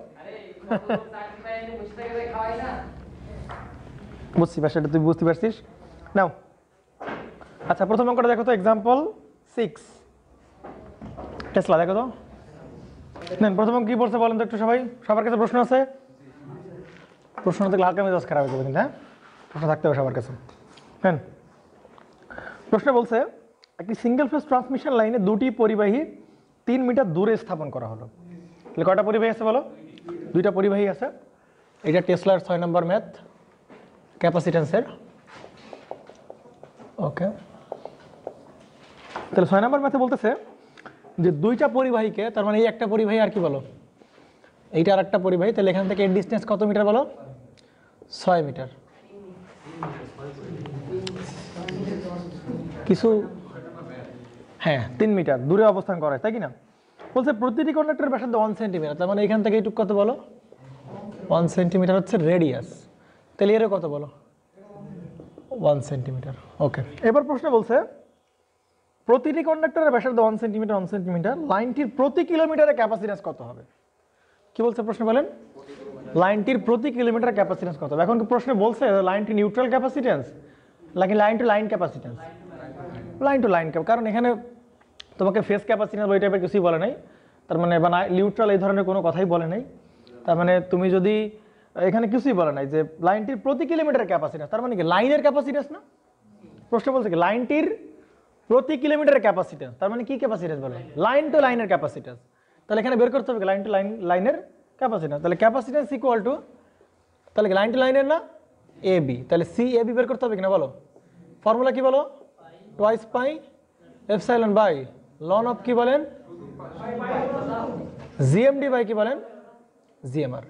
বুঝছি পারছি এটা তুই বুঝতে পারছিস নাও আচ্ছা প্রথম অঙ্কটা দেখো তো এক্সাম্পল সিক্স টেসলা দেখো তো নেন প্রথম কি বলছে বলেন তো একটু সবাই সবার কাছে প্রশ্ন আছে প্রশ্ন থেকে হালকা মেজাজ খারাপ হয়ে যাবে কিন্তু হ্যাঁ প্রশ্ন থাকতে হবে সবার কাছে হ্যাঁ প্রশ্ন বলছে একটি সিঙ্গেল ফেজ ট্রান্সমিশন লাইনে দুটি পরিবাহী তিন মিটার দূরে স্থাপন করা হলো তাহলে কয়টা পরিবাহী আছে বলো দুইটা পরিবাহী আছে এটা টেসলার ছয় নম্বর ম্যাথ ক্যাপাসিটেন্সের ওকে তাহলে ছয় নম্বর ম্যাথে বলতেছে যে দুইটা পরিবাহীকে তার মানে এই একটা পরিবাহী আর কি বলো এইটা আর একটা পরিবাহী তাহলে এখান থেকে এর ডিস্টেন্স কত মিটার বলো ছয় মিটার কিছু হ্যাঁ তিন মিটার দূরে অবস্থান করে তাই কি না বলছে প্রতিটি কন্ডাক্টর ব্যাসার্ধ ওয়ান সেন্টিমিটার তার মানে এখান থেকে এইটুক কত বলো ওয়ান সেন্টিমিটার হচ্ছে রেডিয়াস তাহলে এরও কত বলো ওয়ান সেন্টিমিটার ওকে এবার প্রশ্ন বলছে প্রতিটি কন্ডাক্টরের ব্যাসার্ধ ওয়ান সেন্টিমিটার ওয়ান সেন্টিমিটার লাইনটির প্রতি কিলোমিটারে ক্যাপাসিটাস কত হবে কি বলছে প্রশ্ন বলেন লাইনটির প্রতি কিলোমিটার ক্যাপাসিটেন্স কত এখন প্রশ্নে বলছে লাইনটি নিউট্রাল ক্যাপাসিটেন্স নাকি line to line capacitance line to line কারণ এখানে তোমাকে ফেস ক্যাপাসিটি ওই টাইপের কিছুই বলে নাই তার মানে বা মানে লিউট্রাল এই ধরনের কোনো কথাই বলে নাই তার মানে তুমি যদি এখানে কিছুই বলে নাই যে লাইনটির প্রতি কিলোমিটার ক্যাপাসিটাস তার মানে কি লাইনের ক্যাপাসিটাস না প্রশ্ন বলছে কি লাইনটির প্রতি কিলোমিটার ক্যাপাসিটাস তার মানে কি ক্যাপাসিটাস বলে লাইন টু লাইনের ক্যাপাসিটাস তাহলে এখানে বের করতে হবে লাইন টু লাইন লাইনের ক্যাপাসিটাস তাহলে ক্যাপাসিটাস ইকুয়াল টু তাহলে লাইন টু লাইনের না এ বি তাহলে সি এ বি বের করতে হবে কিনা বলো ফর্মুলা কি বলো twice pi epsilon by ln of কি বলেন জিএমডি বাই কি বলেন জিএমআর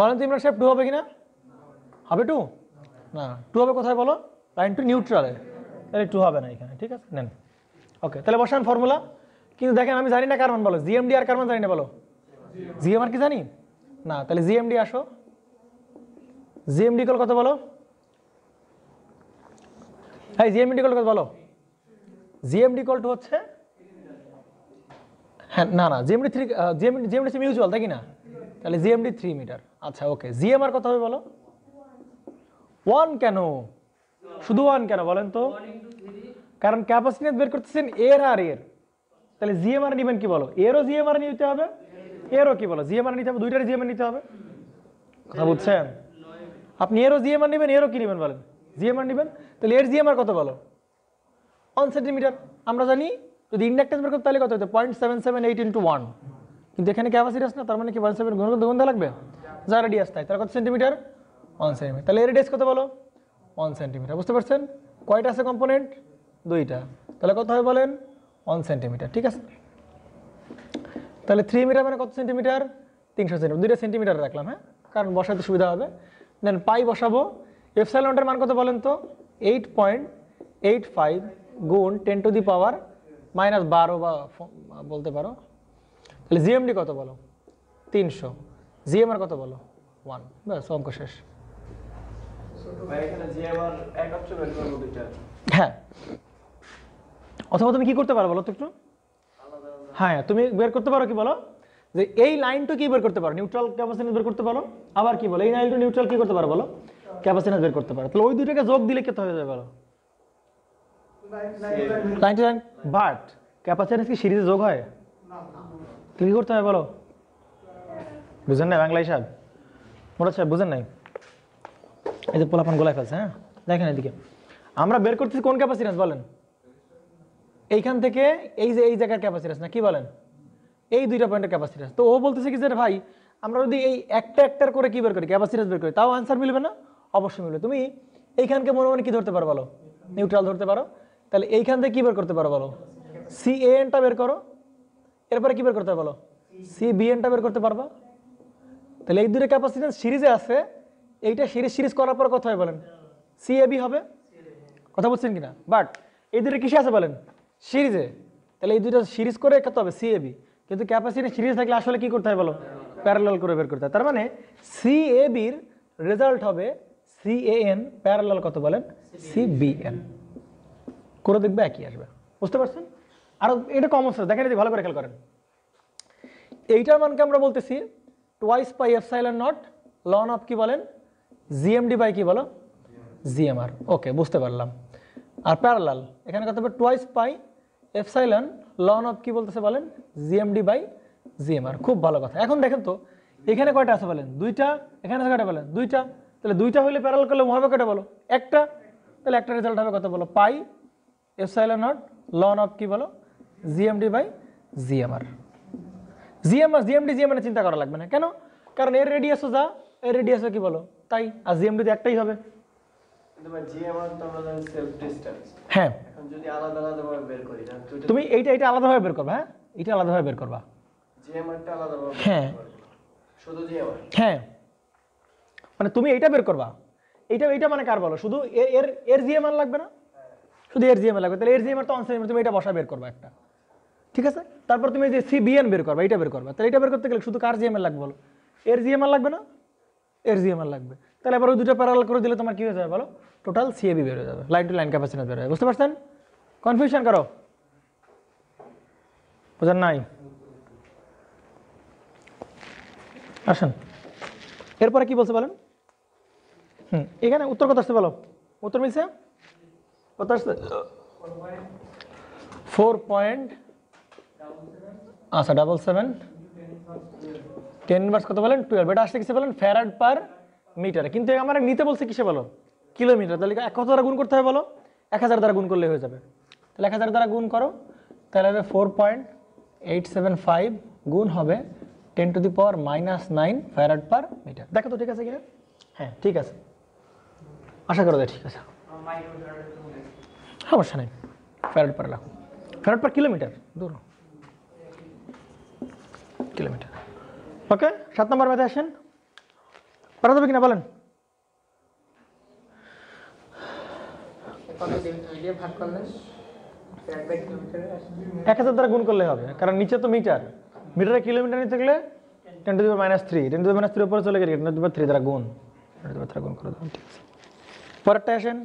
বলেন তো ইমরান সাহেব টু হবে কিনা হবে টু না টু হবে কোথায় বলো লাইন টু নিউট্রালে তাহলে টু হবে না এখানে ঠিক আছে নেন ওকে তাহলে বসান ফর্মুলা কিন্তু দেখেন আমি জানি না কারণ বলো জিএমডি আর কারণ জানি না বলো জিএমআর কি জানি না তাহলে জিএমডি আসো জিএমডি কল কথা বলো হ্যাঁ জিএমডি কল কত বলো জিএমডি কল হচ্ছে হ্যাঁ না না GMD three GMD GMD C mutual তাই কি না তাহলে জিএমডি থ্রি মিটার আচ্ছা ওকে জিএমআর কথা হবে বলো ওয়ান কেন শুধু ওয়ান কেন বলেন তো কারণ ক্যাপাসিটি বের করতেছেন এর আর এর তাহলে জিএমআর নেবেন কি বলো এরও জিএমআর নিতে হবে এরও কি বলো জিএমআর নিতে হবে দুইটার জিএমআর নিতে হবে কথা বুঝছেন আপনি এরও জিএমআর নেবেন এরও কি নেবেন বলেন জিএমআর নেবেন তাহলে এর জিএমআর কত বলো ওয়ান সেন্টিমিটার আমরা জানি যদি ইন্ডাক্টেন্স বের করতে তাহলে কত হতো point seven seven eight into one কিন্তু এখানে ক্যাপাসিটি আসে না তার মানে কি ওয়ান সেভেন গুণ গুণ লাগবে যা রেডিয়াস তাই তাহলে কত সেন্টিমিটার ওয়ান সেন্টিমিটার তাহলে এর রেডিয়াস কত বলো ওয়ান সেন্টিমিটার বুঝতে পারছেন কয়টা আছে কম্পোনেন্ট দুইটা তাহলে কত হয় বলেন ওয়ান সেন্টিমিটার ঠিক আছে তাহলে থ্রি মিটার মানে কত সেন্টিমিটার তিনশো সেন্টিমিটার দুইটা সেন্টিমিটার রাখলাম হ্যাঁ কারণ বসাতে সুবিধা হবে দেন পাই বসাবো এফসাইলনটার মান কত বলেন তো এইট পয়েন্ট এইট ফাইভ গুণ ten to the power minus বারো বা বলতে পারো তাহলে জিএমডি কত বলো তিনশো জিএম আর কত বলো ওয়ান ব্যাস অঙ্ক শেষ হ্যাঁ অথবা তুমি কি করতে পারো বলো তো একটু হ্যাঁ তুমি বের করতে পারো কি বলো যে এই লাইনটা কি বের করতে পারো নিউট্রাল ক্যাপাসিটি বের করতে পারো আবার কি বলো এই লাইনটা নিউট্রাল কি করতে পারো বলো ক্যাপাসিটিস বের করতে পারে তাহলে ওই দুইটাকে যোগ দিলে কত হয়ে যাবে বাট ক্যাপাসিটিস কি সিরিজে যোগ হয় তাহলে কী করতে হবে বলো বুঝেন না বাংলা হিসাব মোটা সাহেব বুঝেন নাই এই যে পোলাপান গোলায় ফেলছে হ্যাঁ দেখেন এদিকে আমরা বের করতেছি কোন ক্যাপাসিটিস বলেন এইখান থেকে এই যে এই জায়গার ক্যাপাসিটাস না কি বলেন এই দুইটা পয়েন্টের ক্যাপাসিটিস তো ও বলতেছে কি যে ভাই আমরা যদি এই একটা একটার করে কি বের করি ক্যাপাসিটাস বের করি তাও অ্যান্সার মিলবে না অবশ্যই মিলবে তুমি এইখানকে মনে মনে কি ধরতে পারো বলো নিউট্রাল ধরতে পারো তাহলে এইখান থেকে কী বের করতে পারো বলো সি এনটা বের করো এরপরে কী বের করতে বলো সি বিএনটা বের করতে পারবা তাহলে এই দুটো ক্যাপাসিটেন্স সিরিজে আছে এইটা সিরিজ সিরিজ করার পর কথা হয় বলেন সি এ বি হবে কথা বলছেন কিনা বাট এই দুটো কিসে আছে বলেন সিরিজে তাহলে এই দুটো সিরিজ করে কত হবে সি এ বি কিন্তু ক্যাপাসিটি সিরিজ থাকলে আসলে কি করতে হয় বলো প্যারালাল করে বের করতে হয় তার মানে সি এ বির রেজাল্ট হবে সি এন প্যারালাল কত বলেন সিবিএন করে দেখবে একই আসবে বুঝতে পারছেন আর এটা কমন সেন্স দেখেন ভালো করে খেয়াল করেন এইটার মানকে আমরা বলতেছি twice by epsilon naught ln of কি বলেন জিএমডি বাই কি বলো জিএমআর ওকে বুঝতে পারলাম আর প্যারালাল এখানে কথা বলে twice pi epsilon ln of কী বলতেছে বলেন জিএমডি বাই জিএমআর খুব ভালো কথা এখন দেখেন তো এখানে কয়টা আছে বলেন দুইটা এখানে কয়টা বলেন দুইটা তাহলে দুইটা হইলে প্যারাল করলে হবে কেটে বলো একটা তাহলে একটা রেজাল্ট হবে কত বলো pi epsilon naught ln of কী বলো GMD by GMR GMR GMD GMR চিন্তা করা লাগবে না কেন কারণ এর রেডিয়াসও যা এর রেডিয়াসও কি বলো তাই আর জিএমডি তো একটাই হবে হ্যাঁ তুমি এইটা এটা আলাদাভাবে বের করবা হ্যাঁ এটা আলাদাভাবে বের করবা হ্যাঁ হ্যাঁ মানে তুমি এইটা বের করবা এইটা এইটা মানে কার বলো শুধু এর এর জিএমআর লাগবে না শুধু এর জিএমআর লাগবে তাহলে এর জিএমআর তো অনসাইন তুমি এটা বসা বের করবা একটা ঠিক আছে তারপর তুমি যে সিবিএন বের করবা এটা বের করবা তাহলে এটা বের করতে গেলে শুধু কার জিএমআর লাগবে বলো এর জিএমআর লাগবে না এর জিএমআর লাগবে তাহলে আবার ওই দুটো প্যারাল করে দিলে তোমার কী হয়ে যাবে বলো টোটাল সিএবি বের হয়ে যাবে লাইন টু লাইন ক্যাপাসিটি বের হয়ে বুঝতে পারছেন কনফিউশন করো বোঝার নাই আসেন এরপরে কি বলছে বলেন হুম এখানে উত্তর কত আসছে বলো উত্তর মিলছে কত আসছে ফোর পয়েন্ট আচ্ছা ডাবল সেভেন টেন ইনভার্স কত বলেন টুয়েলভ এটা আসলে কিসে বলেন ফ্যারাড পার মিটার কিন্তু আমার নিতে বলছে কিসে বলো কিলোমিটার তাহলে এক কত দ্বারা গুণ করতে হবে বলো এক হাজার দ্বারা গুণ করলে হয়ে যাবে তাহলে এক হাজার দ্বারা গুণ করো তাহলে হবে four point eight seven five গুণ হবে ten to the power minus nine farad per metre দেখো তো ঠিক আছে কিনা হ্যাঁ ঠিক আছে আশা করা যায় ঠিক আছে সমস্যা নেই ফ্যারড পার লাখ ফ্যারড পার কিলোমিটার দূর কিলোমিটার ওকে সাত নম্বর মেধে আসেন পারা যাবে কিনা বলেন এক হাজার দ্বারা গুণ করলে হবে কারণ নিচে তো মিটার মিটারে কিলোমিটার নিয়ে গেলে ten to minus three ten to minus three উপরে চলে গেলে টেন টু থ্রি দ্বারা গুণ টেন টু দ্বারা গুণ করে দেবেন ঠিক আছে পরেরটা আসেন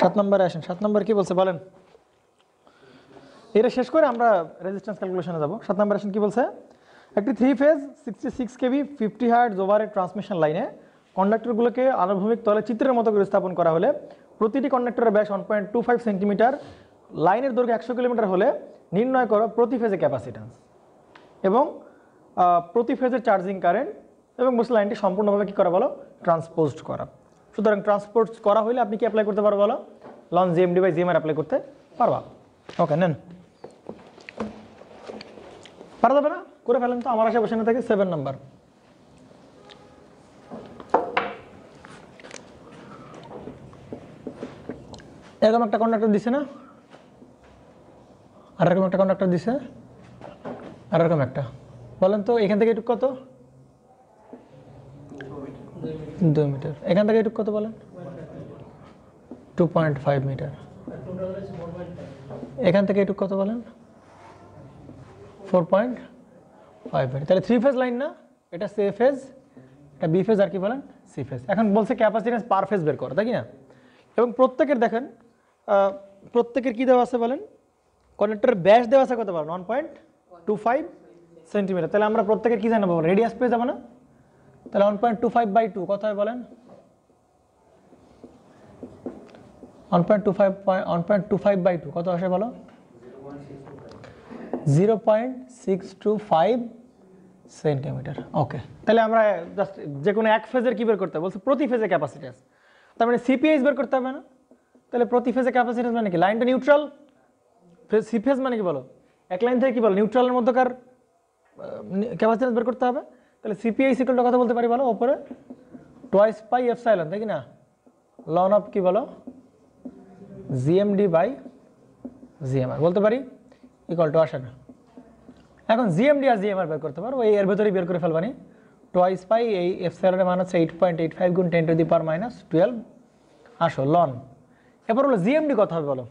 সাত নম্বরে আসেন সাত নম্বর কি বলছে বলেন এটা শেষ করে আমরা রেজিস্ট্যান্স ক্যালকুলেশনে যাবো সাত নম্বর আসেন কি বলছে একটি three phase sixty six KV fifty hertz ওভারের ট্রান্সমিশন লাইনে কন্ডাক্টরগুলোকে আনুভূমিক তলে চিত্রের মতো করে স্থাপন করা হলে প্রতিটি কন্ডাক্টরের ব্যাস one point two five centimetre লাইনের দৈর্ঘ্য একশো কিলোমিটার হলে নির্ণয় করো প্রতি ফেজে ক্যাপাসিট্যান্স এবং প্রতি ফেজের চার্জিং কারেন্ট এবং মুসলিম লাইনটি সম্পূর্ণভাবে কী করা বলো ট্রান্সপোজড করা সুতরাং ট্রান্সপোর্ট করা হলে আপনি কি অ্যাপ্লাই করতে পারবো বলো ln GMD by R apply করতে পারবা ওকে নেন পারা যাবে না করে ফেলেন তো আমার আশেপাশে না থাকে সেভেন নাম্বার এরকম একটা কন্ডাক্টর দিছে না আর এরকম একটা কন্ডাক্টর দিছে আর এরকম একটা বলেন তো এখান থেকে একটু কত দুই মিটার এখান থেকে এটুক কত বলেন টু পয়েন্ট ফাইভ মিটার এখান থেকে এটুক কত বলেন ফোর পয়েন্ট ফাইভ মিটার তাহলে থ্রি ফেজ লাইন না এটা সে ফেজ এটা বি ফেজ আর কি বলেন সি ফেজ এখন বলছে ক্যাপাসিটেন্স পার ফেজ বের করা তাই কি না এবং প্রত্যেকের দেখেন প্রত্যেকের কী দেওয়া আছে বলেন কনেক্টরের ব্যাস দেওয়া আছে কত বলেন one point two five centimetre তাহলে আমরা প্রত্যেকের কী জানাবো রেডিয়াস পেয়ে যাবো না তাহলে one point two five by two কথায় বলেন one point two five one point two five by two কত আসে বলো zero point six two five centimetre okay তাহলে আমরা জাস্ট যে কোনো এক ফেজের কী বের করতে হবে বলছে প্রতি ফেজে ক্যাপাসিটাস তার মানে সিপিএস বের করতে হবে না তাহলে প্রতি ফেজে ক্যাপাসিটাস মানে কি লাইনটা নিউট্রাল সিপিএস মানে কি বলো এক লাইন থেকে কি বলো নিউট্রালের মধ্যকার ক্যাপাসিটাস বের করতে হবে তাহলে সিপিআই সিকলটা কথা বলতে পারি বলো ওপরে টোয়াইস পাই এফ সাইলন তাই কি না লন অফ কি বলো জিএমডি বাই জিএমআর বলতে পারি ইকল টু আসে না এখন জিএমডি আর জিএমআর বের করতে পারবো এই এর ভেতরেই বের করে ফেলবানি টোয়াইস পাই এই এফ সাইলনের মান হচ্ছে এইট পয়েন্ট এইট ফাইভ গুণ ten to the power minus twelve আসো লন এরপর হলো জিএমডি কথা হবে বলো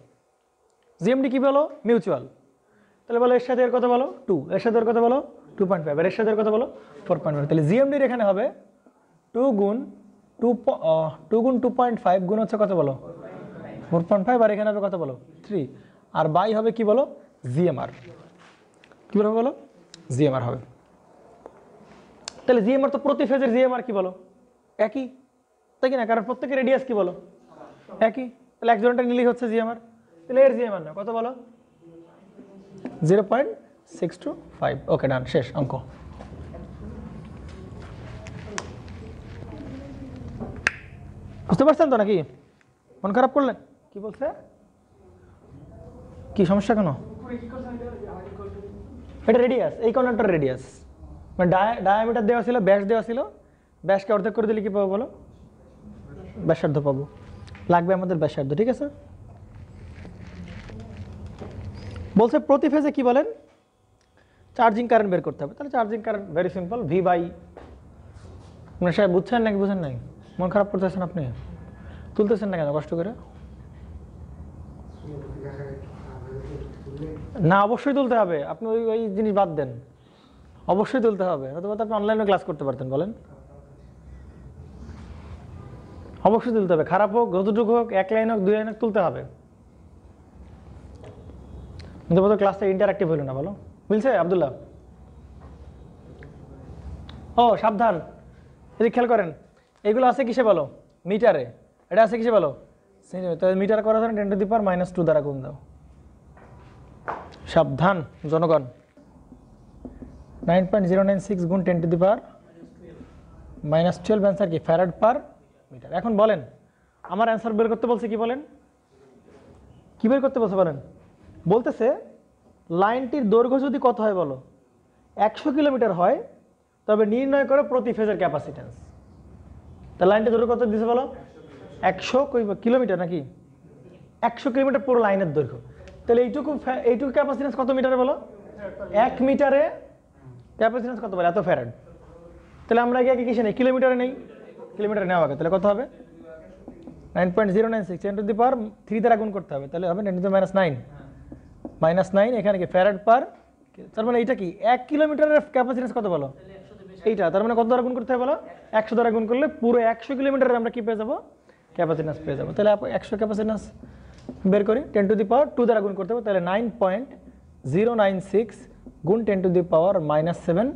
জিএমডি কী বলো মিউচুয়াল তাহলে বলো এর সাথে এর কথা বলো টু এর সাথে এর কথা বলো টু পয়েন্ট ফাইভ আর এর সাথে কথা বলো ফোর পয়েন্ট ফাইভ তাহলে জিএমডির এখানে হবে টু গুণ টু টু গুণ টু পয়েন্ট ফাইভ গুণ হচ্ছে কত বলো ফোর পয়েন্ট ফাইভ আর এখানে হবে কত বলো থ্রি আর বাই হবে কি বলো জিএমআর কী বলবে বলো জিএমআর হবে তাহলে জিএমআর তো প্রতি ফেজের জিএমআর কি বলো একই তাই কি না কারণ প্রত্যেকের রেডিয়াস কি বলো একই তাহলে একজনটা নিলেই হচ্ছে জিএমআর তাহলে এর জিএমআর না কত বলো zero point six two five okay done শেষ অঙ্ক বুঝতে পারছেন তো নাকি মন খারাপ করলেন কি বলছে কি সমস্যা কেন এটা রেডিয়াস এই কর্নারটার রেডিয়াস মানে ডায়ামিটার দেওয়া ছিল ব্যাস দেওয়া ছিল ব্যাসকে অর্ধেক করে দিলে কি পাবো বলো ব্যাসার্ধ পাবো লাগবে আমাদের ব্যাসার্ধ ঠিক আছে বলছে প্রতি ফেজে কি বলেন চার্জিং কারেন্ট বের করতে হবে তাহলে charging current very simple V by মানে সাহেব বুঝছেন নাকি বুঝেন নাই মন খারাপ করতেছেন আপনি তুলতেছেন না কেন কষ্ট করে না অবশ্যই তুলতে হবে আপনি ওই ওই জিনিস বাদ দেন অবশ্যই তুলতে হবে অথবা আপনি অনলাইনে ক্লাস করতে পারতেন বলেন অবশ্যই তুলতে হবে খারাপ হোক যতটুকু হোক এক লাইন হোক দুই লাইন হোক তুলতে হবে কিন্তু ক্লাসটা ইন্টারাক্টিভ হলো না বলো বুঝছে আবদুল্লাহ ও সাবধান এদিকে খেয়াল করেন এগুলো আছে কিসে বলো মিটারে এটা আছে কিসে বলো মিটার করা ধরেন ten to the power minus two দ্বারা গুণ দাও সাবধান জনগণ nine point zero nine six গুণ ten to the power minus twelve answer কি ফ্যারাড পার মিটার এখন বলেন আমার অ্যান্সার বের করতে বলছে কি বলেন কী বের করতে বলছে বলেন বলতেছে লাইনটির দৈর্ঘ্য যদি কত হয় বলো একশো কিলোমিটার হয় তবে নির্ণয় করো প্রতি ফেজের ক্যাপাসিট্যান্স তা লাইনটির দৈর্ঘ্য কত দিছে বলো একশো কিলোমিটার নাকি একশো কিলোমিটার পুরো লাইনের দৈর্ঘ্য তাহলে এইটুকু এইটুকু ক্যাপাসিটেন্স কত মিটারে বলো এক মিটারে ক্যাপাসিটেন্স কত বলো এত ফ্যারাড তাহলে আমরা আগে কিছু কিসে নেই কিলোমিটারে নেই কিলোমিটারে নেওয়া হবে তাহলে কত হবে nine point zero nine six ten to the power three দ্বারা গুণ করতে হবে তাহলে হবে ten to minus nine minus nine এখানে কি ফ্যারাড পার তার মানে এটা কি এক কিলোমিটারের ক্যাপাসিটিস কত বলো এইটা তার মানে কত দ্বারা গুণ করতে হবে বলো একশো দ্বারা গুণ করলে পুরো একশো কিলোমিটারের আমরা কী পেয়ে যাবো ক্যাপাসিটিস পেয়ে যাবো তাহলে একশো ক্যাপাসিটিস বের করি ten to the power two দ্বারা গুণ করতে হবে তাহলে nine point zero nine six গুণ ten to the power minus seven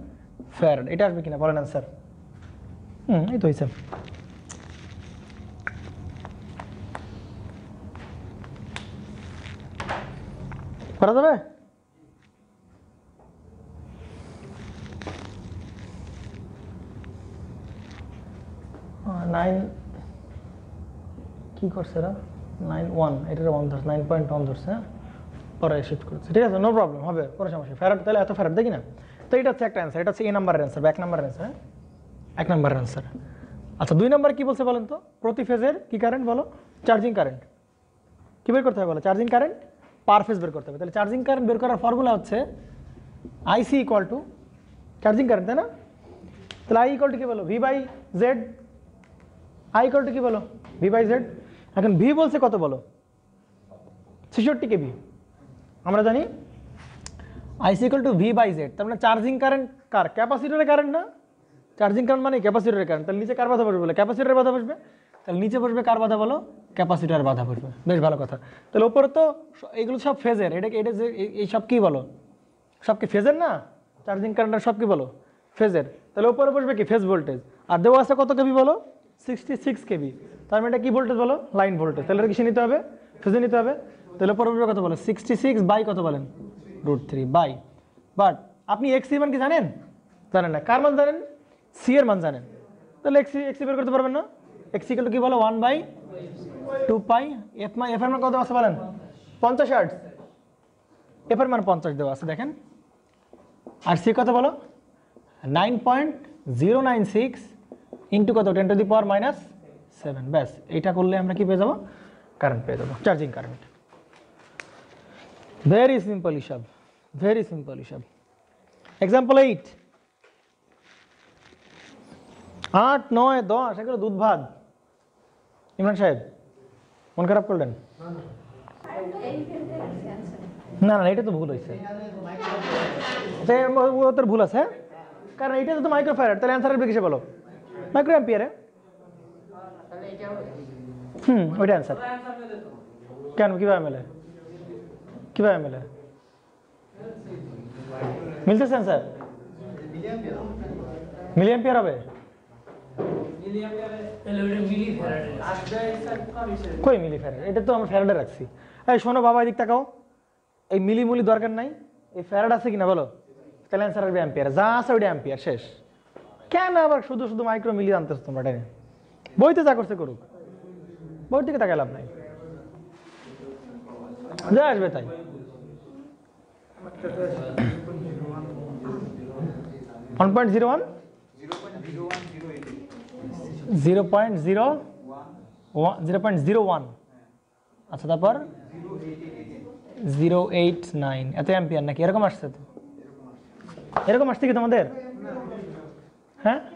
farad এটা আসবে কিনা বলেন স্যার হুম এই তো হয়েছে করা যাবে নাইন কি করছে এরা নাইন ওয়ান এটা ওয়ান ধরছে নাইন পয়েন্ট ওয়ান ধরছে হ্যাঁ পরে শিফট করছে ঠিক আছে নো প্রবলেম হবে কোনো সমস্যা ফেরাট তাহলে এত ফেরাট দেখি না তো এটা হচ্ছে একটা অ্যান্সার এটা হচ্ছে এ নাম্বারের অ্যান্সার বা এক নাম্বারের অ্যান্সার এক নাম্বারের অ্যান্সার আচ্ছা দুই নাম্বার কি বলছে বলেন তো প্রতি ফেজের কি কারেন্ট বলো চার্জিং কারেন্ট কী বের করতে হবে বলো চার্জিং কারেন্ট পার ফেজ বের করতে হবে তাহলে চার্জিং কারেন্ট বের করার ফর্মুলা হচ্ছে IC equal to charging current তাই না তাহলে আই ইকুয়াল টু কী বলো V by Z I equal to কী বলো ভি বাই জেড এখন ভি বলছে কত বলো ছেষট্টি কেভি আমরা জানি IC equal to V by Z তার মানে চার্জিং কারেন্ট কার ক্যাপাসিটারের কারেন্ট না চার্জিং কারেন্ট মানে ক্যাপাসিটারের কারেন্ট তাহলে নিচে কার বাধা বসবে বলে ক্যাপাসিটারের বাধা বসবে তাহলে নিচে বসবে কার বাধা বলো ক্যাপাসিটার বাধা পড়বে বেশ ভালো কথা তাহলে ওপরে তো এগুলো সব ফেজের এটাকে এটা যে এই সব কী বলো সব কি ফেজের না চার্জিং কারেন্টার সব কী বলো ফেজের তাহলে ওপরে বসবে কি ফেজ ভোল্টেজ আর দেওয়া আছে কত কেবি বলো সিক্সটি সিক্স কেবি তার মানে এটা কী ভোল্টেজ বলো লাইন ভোল্টেজ তাহলে কিসে নিতে হবে ফেজে নিতে হবে তাহলে ওপরে বসবে কত বলো সিক্সটি সিক্স বাই কত বলেন রুট থ্রি বাই বাট আপনি এক্সি মান কি জানেন জানেন না কার মান জানেন সি এর মান জানেন তাহলে এক্সি এক্সি বের করতে পারবেন না এক্সিকাল কি বলো one by two pi F মাই এফ মান কত আছে বলেন পঞ্চাশ আট এফআর মান পঞ্চাশ দেওয়া আছে দেখেন আর সি কত বলো nine point zero nine six into কত ten to the power minus seven ব্যাস এইটা করলে আমরা কি পেয়ে যাবো কারেন্ট পেয়ে যাবো চার্জিং কারেন্ট ভেরি সিম্পল হিসাব ভেরি সিম্পল হিসাব এক্সাম্পল এইট আট নয় দশ এগুলো দুধ ভাত ইমরান সাহেব মন খারাপ করলেন না না এটা তো ভুল হয়েছে আচ্ছা, তোর ভুল আছে হ্যাঁ? কারণ এটা তো মাইক্রোফায়ার তাহলে অ্যান্সার আসবে কিসে বলো মাইক্রো অ্যাম্পিয়ারে হুম ওইটা অ্যান্সার কেন কীভাবে মেলে কীভাবে মেলে মিলতেছে অ্যান্সার মিলিয়াম্পিয়ার হবে কই মিলি ফ্যারাডে এটা তো আমরা ফ্যারাডে রাখছি এই শোনো বাবা এদিক তাকাও এই মিলি মুলি দরকার নাই এই ফ্যারাড আছে কিনা বলো তাহলে অ্যান্সার আসবে অ্যাম্পিয়ার যা আছে ওইটা অ্যাম্পিয়ার শেষ কেন আবার শুধু শুধু মাইক্রো মিলি জানতেছো তোমরা এটা বইতে যা করছে করুক বইর দিকে তাকাই লাভ নাই যা আসবে তাই one point zero one zero point zero zero point zero one আচ্ছা তারপর জিরো এইট নাইন এত অ্যাম্পিয়ার নাকি এরকম আসছে তো এরকম আসছে কি তোমাদের হ্যাঁ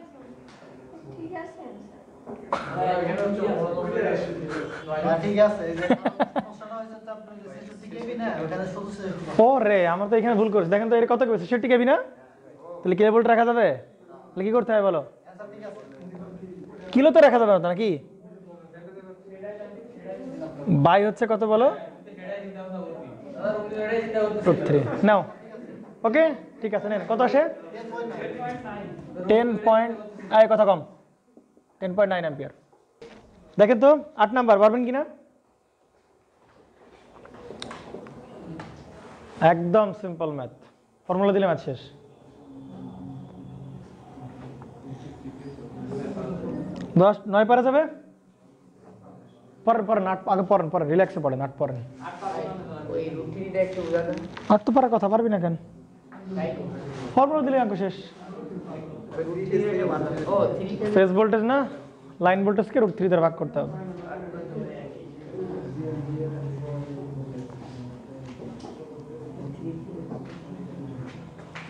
ও রে আমরা তো এখানে ভুল করছি দেখেন তো এর কত করেছে সেটি কেবি না তাহলে কেবলটা রাখা যাবে তাহলে কি করতে হবে বলো কিলো তো রাখা যাবে না নাকি বাই হচ্ছে কত বলো থ্রি নাও ওকে ঠিক আছে নেন কত আসে টেন পয়েন্ট আয় কথা কম টেন পয়েন্ট নাইন অ্যাম্পিয়ার দেখেন তো আট নাম্বার পারবেন কিনা একদম সিম্পল ম্যাথ ফর্মুলা দিলে ম্যাথ শেষ দশ নয় পারা যাবে পরেন পরেন আট আগে পরেন পরেন রিল্যাক্সে পড়েন আট পরেন আট তো পারা কথা পারবি না কেন ফর্মুলা দিলে আঁকো শেষ ফেস ভোল্টেজ না লাইন ভোল্টেজকে রুট থ্রি দ্বারা ভাগ করতে হবে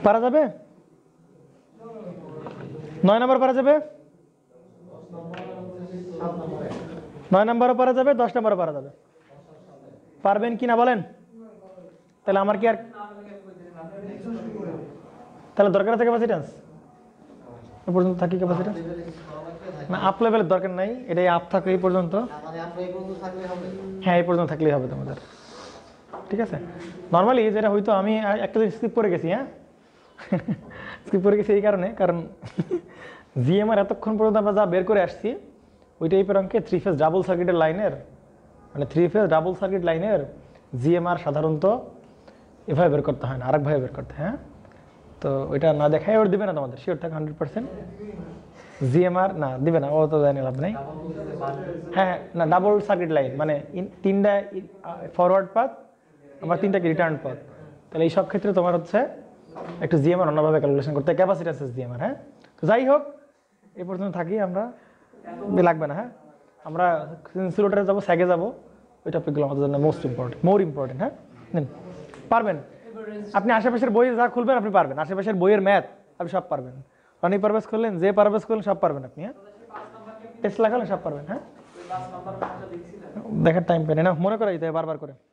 পারা যাবে নয় নাম্বার পারা যাবে নয় নম্বরও পারা যাবে দশ নম্বরও পারা যাবে পারবেন কি না বলেন তাহলে আমার কি আর তাহলে দরকার আছে ক্যাপাসিটেন্স পর্যন্ত থাকি ক্যাপাসিটেন্স না আপ লেভেলের দরকার নাই এটাই আপ থাকে এই পর্যন্ত হ্যাঁ এই পর্যন্ত থাকলেই হবে তোমাদের ঠিক আছে নর্মালি যেটা হয়তো আমি একটা দিন স্কিপ করে গেছি হ্যাঁ স্কিপ করে গেছি এই কারণে কারণ জিএমআর এতক্ষণ পর্যন্ত আমরা যা বের করে আসছি ওই টাইপের অঙ্কে থ্রি ফেজ ডাবল সার্কিটের লাইনের মানে থ্রি ফেজ ডাবল সার্কিট লাইনের জিএমআর সাধারণত এভাবে বের করতে হয় না আরেকভাবে বের করতে হ্যাঁ তো ওইটা না দেখায় ওর দেবে না তোমাদের শিওর থাকে হান্ড্রেড পার্সেন্ট জিএমআর না দিবে না ও তো জানি লাভ নাই হ্যাঁ না ডাবল সার্কিট লাইন মানে তিনটা ফরওয়ার্ড পাথ আমার তিনটা কি রিটার্ন পাথ তাহলে এই সব ক্ষেত্রে তোমার হচ্ছে একটু জিএমআর অন্যভাবে ক্যালকুলেশন করতে ক্যাপাসিটি আছে জিএমআর হ্যাঁ তো যাই হোক এ পর্যন্ত থাকি আমরা লাগবে না হ্যাঁ আমরা ইনসুলেটারে যাবো স্যাগে যাবো ওই টপিকগুলো আমাদের জন্য মোস্ট ইম্পর্টেন্ট মোর ইম্পর্টেন্ট হ্যাঁ নিন পারবেন আপনি আশেপাশের বই যা খুলবেন আপনি পারবেন আশেপাশের বইয়ের ম্যাথ আপনি সব পারবেন রনি পারভেজ করলেন যে পারভেজ করলেন সব পারবেন আপনি হ্যাঁ টেস্ট লাগালেন সব পারবেন হ্যাঁ দেখার টাইম পেলেন না মনে যেতে দেয় বারবার করে